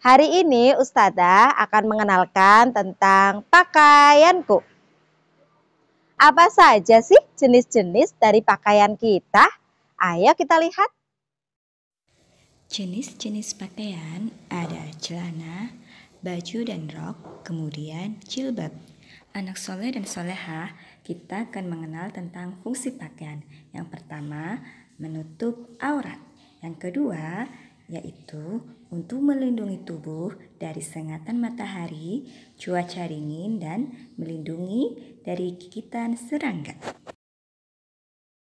Hari ini Ustazah akan mengenalkan tentang pakaianku. Apa saja sih jenis-jenis dari pakaian kita? Ayo kita lihat. Jenis-jenis pakaian ada celana, baju dan rok, kemudian jilbab. Anak soleh dan soleha, kita akan mengenal tentang fungsi pakaian. Yang pertama, menutup aurat. Yang kedua, yaitu untuk melindungi tubuh dari sengatan matahari, cuaca dingin, dan melindungi dari gigitan serangga.